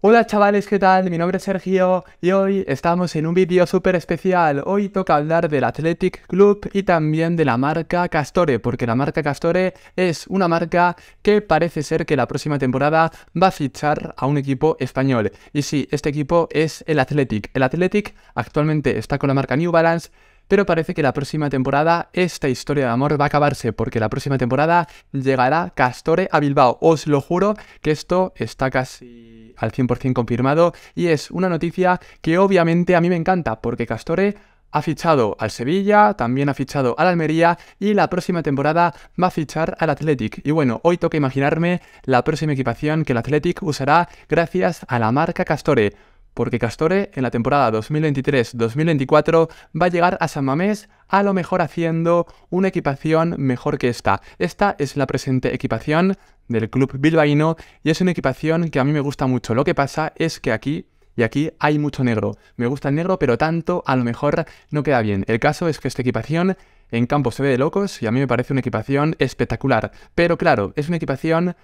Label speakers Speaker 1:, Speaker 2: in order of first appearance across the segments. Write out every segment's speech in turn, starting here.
Speaker 1: Hola chavales, ¿qué tal? Mi nombre es Sergio y hoy estamos en un vídeo súper especial. Hoy toca hablar del Athletic Club y también de la marca Castore, porque la marca Castore es una marca que parece ser que la próxima temporada va a fichar a un equipo español. Y sí, este equipo es el Athletic. El Athletic actualmente está con la marca New Balance, pero parece que la próxima temporada esta historia de amor va a acabarse, porque la próxima temporada llegará Castore a Bilbao. Os lo juro que esto está casi al 100% confirmado y es una noticia que obviamente a mí me encanta porque Castore ha fichado al Sevilla, también ha fichado al Almería y la próxima temporada va a fichar al Athletic. Y bueno, hoy toca imaginarme la próxima equipación que el Athletic usará gracias a la marca Castore, porque Castore en la temporada 2023-2024 va a llegar a San Mamés a lo mejor haciendo una equipación mejor que esta. Esta es la presente equipación del club bilbaíno y es una equipación que a mí me gusta mucho. Lo que pasa es que aquí y aquí hay mucho negro. Me gusta el negro, pero tanto a lo mejor no queda bien. El caso es que esta equipación en campo se ve de locos y a mí me parece una equipación espectacular. Pero claro, es una equipación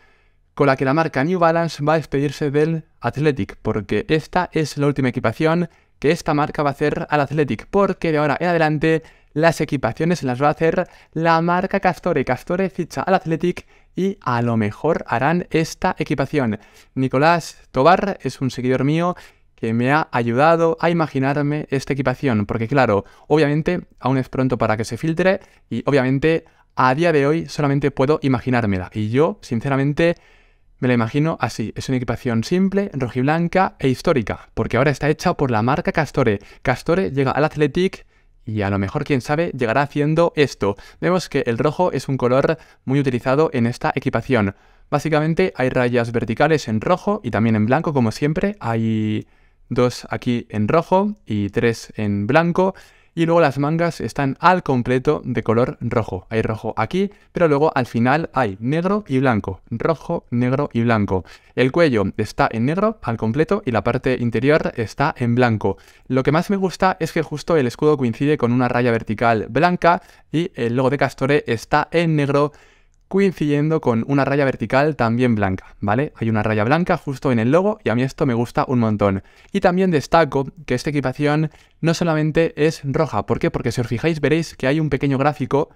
Speaker 1: con la que la marca New Balance va a despedirse del Athletic, porque esta es la última equipación que esta marca va a hacer al Athletic, porque de ahora en adelante las equipaciones las va a hacer la marca Castore. Castore ficha al Athletic y a lo mejor harán esta equipación. Nicolás Tobar es un seguidor mío que me ha ayudado a imaginarme esta equipación, porque claro, obviamente aún es pronto para que se filtre y obviamente a día de hoy solamente puedo imaginármela. Y yo, sinceramente, me la imagino así. Es una equipación simple, rojiblanca e histórica, porque ahora está hecha por la marca Castore. Castore llega al Athletic y a lo mejor, quién sabe, llegará haciendo esto. Vemos que el rojo es un color muy utilizado en esta equipación. Básicamente hay rayas verticales en rojo y también en blanco, como siempre. Hay dos aquí en rojo y tres en blanco y luego las mangas están al completo de color rojo. Hay rojo aquí, pero luego al final hay negro y blanco, rojo, negro y blanco. El cuello está en negro al completo y la parte interior está en blanco. Lo que más me gusta es que justo el escudo coincide con una raya vertical blanca y el logo de Castore está en negro coincidiendo con una raya vertical también blanca, ¿vale? Hay una raya blanca justo en el logo y a mí esto me gusta un montón. Y también destaco que esta equipación no solamente es roja, ¿por qué? Porque si os fijáis veréis que hay un pequeño gráfico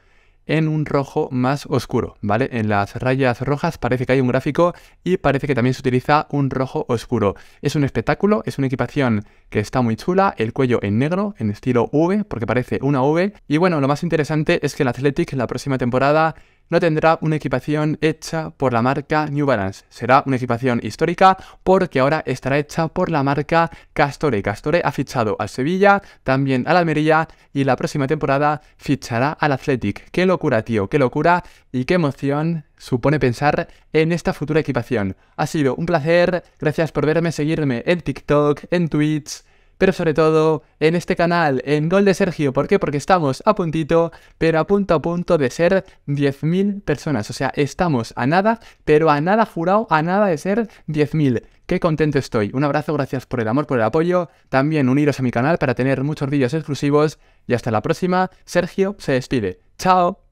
Speaker 1: en un rojo más oscuro, ¿vale? En las rayas rojas parece que hay un gráfico y parece que también se utiliza un rojo oscuro. Es un espectáculo, es una equipación que está muy chula, el cuello en negro, en estilo V, porque parece una V. Y bueno, lo más interesante es que el Athletic la próxima temporada no tendrá una equipación hecha por la marca New Balance. Será una equipación histórica porque ahora estará hecha por la marca Castore. Castore ha fichado al Sevilla, también al Almería y la próxima temporada fichará al Athletic. ¡Qué locura, tío! ¡Qué locura! Y qué emoción supone pensar en esta futura equipación. Ha sido un placer, gracias por verme, seguirme en TikTok, en Twitch pero sobre todo en este canal, en Gol de Sergio. ¿Por qué? Porque estamos a puntito, pero a punto a punto de ser 10.000 personas. O sea, estamos a nada, pero a nada jurado, a nada de ser 10.000. Qué contento estoy. Un abrazo, gracias por el amor, por el apoyo. También uniros a mi canal para tener muchos vídeos exclusivos. Y hasta la próxima. Sergio se despide. Chao.